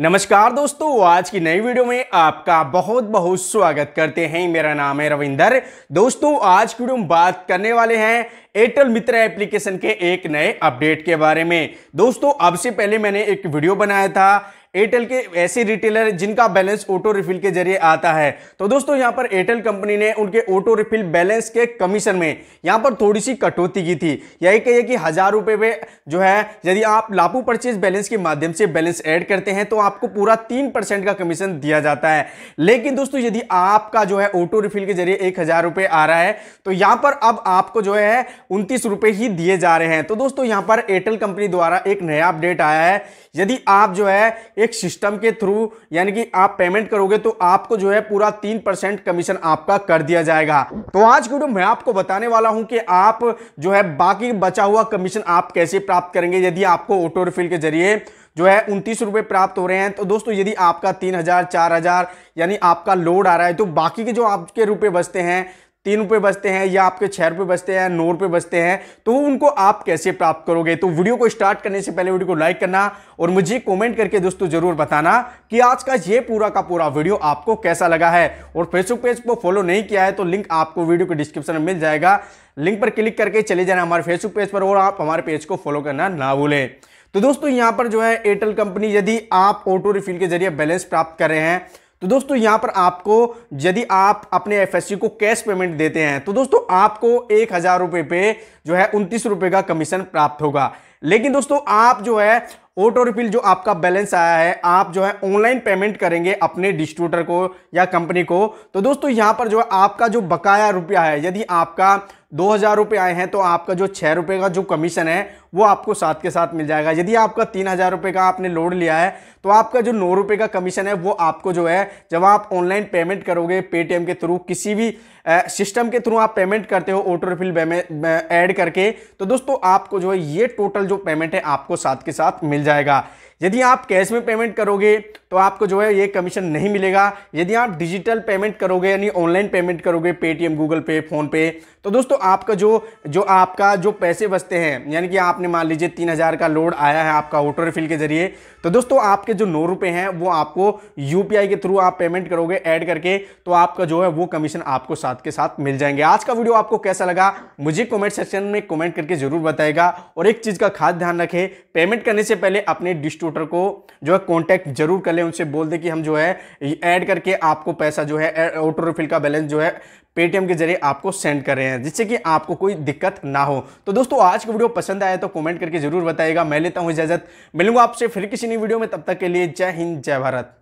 नमस्कार दोस्तों आज की नई वीडियो में आपका बहुत बहुत स्वागत करते हैं मेरा नाम है रविंदर दोस्तों आज की वीडियो में बात करने वाले हैं एयरटेल मित्र एप्लीकेशन के एक नए अपडेट के बारे में दोस्तों अब से पहले मैंने एक वीडियो बनाया था एयरटेल के ऐसे रिटेलर जिनका बैलेंस ऑटो रिफिल के जरिए आता है तो दोस्तों यहाँ पर एयरटेल कंपनी ने उनके ऑटो रिफिल बैलेंस के कमीशन में यहां पर थोड़ी सी कटौती की थी यही कहिए कि हजार रुपए में जो है यदि आप लापू परचेज बैलेंस के माध्यम से बैलेंस ऐड करते हैं तो आपको पूरा तीन परसेंट का कमीशन दिया जाता है लेकिन दोस्तों यदि आपका जो है ऑटो रिफिल के जरिए एक हजार आ रहा है तो यहाँ पर अब आपको जो है उनतीस ही दिए जा रहे हैं तो दोस्तों यहाँ पर एयरटेल कंपनी द्वारा एक नया अपडेट आया है यदि आप जो है एक सिस्टम के थ्रू यानी कि आप पेमेंट करोगे तो आपको जो है पूरा तीन परसेंट कमीशन आपका कर दिया जाएगा तो आज की वीडियो मैं आपको बताने वाला हूं कि आप जो है बाकी बचा हुआ कमीशन आप कैसे प्राप्त करेंगे यदि आपको ऑटो रिफिल के जरिए जो है उनतीस रुपये प्राप्त हो रहे हैं तो दोस्तों यदि आपका तीन हजार चार हजार यानी आपका लोड आ रहा है तो बाकी के जो आपके रुपए बचते हैं तीन रुपये बचते हैं या आपके छः रुपये बचते हैं नौ रुपये बचते हैं तो उनको आप कैसे प्राप्त करोगे तो वीडियो को स्टार्ट करने से पहले वीडियो को लाइक करना और मुझे कमेंट करके दोस्तों जरूर बताना कि आज का ये पूरा का पूरा वीडियो आपको कैसा लगा है और फेसबुक पेज को फॉलो नहीं किया है तो लिंक आपको वीडियो के डिस्क्रिप्शन में मिल जाएगा लिंक पर क्लिक करके चले जाना हमारे फेसबुक पेज पर और आप हमारे पेज को फॉलो करना ना भूलें तो दोस्तों यहाँ पर जो है एयरटेल कंपनी यदि आप ऑटो रिफिल के जरिए बैलेंस प्राप्त कर रहे हैं तो दोस्तों यहां पर आपको यदि आप अपने एफ को कैश पेमेंट देते हैं तो दोस्तों आपको एक हजार रुपए पे जो है उनतीस रुपए का कमीशन प्राप्त होगा लेकिन दोस्तों आप जो है ऑटो रिफिल जो आपका बैलेंस आया है आप जो है ऑनलाइन पेमेंट करेंगे अपने डिस्ट्रीब्यूटर को या कंपनी को तो दोस्तों यहां पर जो है आपका जो बकाया रुपया है यदि आपका दो हज़ार रुपये आए हैं तो आपका जो छः रुपये का जो कमीशन है वो आपको साथ के साथ मिल जाएगा यदि आपका तीन हज़ार रुपये का आपने लोड लिया है तो आपका जो नौ रुपये का कमीशन है वो आपको जो है जब आप ऑनलाइन पेमेंट करोगे पेटीएम के थ्रू किसी भी सिस्टम के थ्रू आप पेमेंट करते हो ऑटो रिफिल ऐड करके तो दोस्तों आपको जो है ये टोटल जो पेमेंट है आपको साथ के साथ मिल जाएगा यदि आप कैश में पेमेंट करोगे तो आपको जो है ये कमीशन नहीं मिलेगा यदि आप डिजिटल पेमेंट करोगे यानी ऑनलाइन पेमेंट करोगे Paytm Google Pay PhonePe तो दोस्तों आपका जो जो आपका जो पैसे बचते हैं यानी कि आपने मान लीजिए तीन हज़ार का लोड आया है आपका ऑटो रिफिल के जरिए तो दोस्तों आपके जो नौ रुपये हैं वो आपको यू के थ्रू आप पेमेंट करोगे ऐड करके तो आपका जो है वो कमीशन आपको साथ के साथ मिल जाएंगे आज का वीडियो आपको कैसा लगा मुझे कॉमेंट सेक्शन में कॉमेंट करके ज़रूर बताएगा और एक चीज़ का खास ध्यान रखें पेमेंट करने से पहले अपने डिस्ट्रीब्यूटर को जो है कॉन्टैक्ट जरूर कर ले करें उनसे बोल दें कि हम जो है ऐड करके आपको पैसा जो है ऑटो रिफिल का बैलेंस जो है पेटीएम के जरिए आपको सेंड कर रहे हैं जिससे कि आपको कोई दिक्कत ना हो तो दोस्तों आज की वीडियो पसंद आया तो कमेंट करके जरूर बताएगा मैं लेता हूं इजाजत मिलूंगा आपसे फिर किसी नई वीडियो में तब तक के लिए जय हिंद जय भारत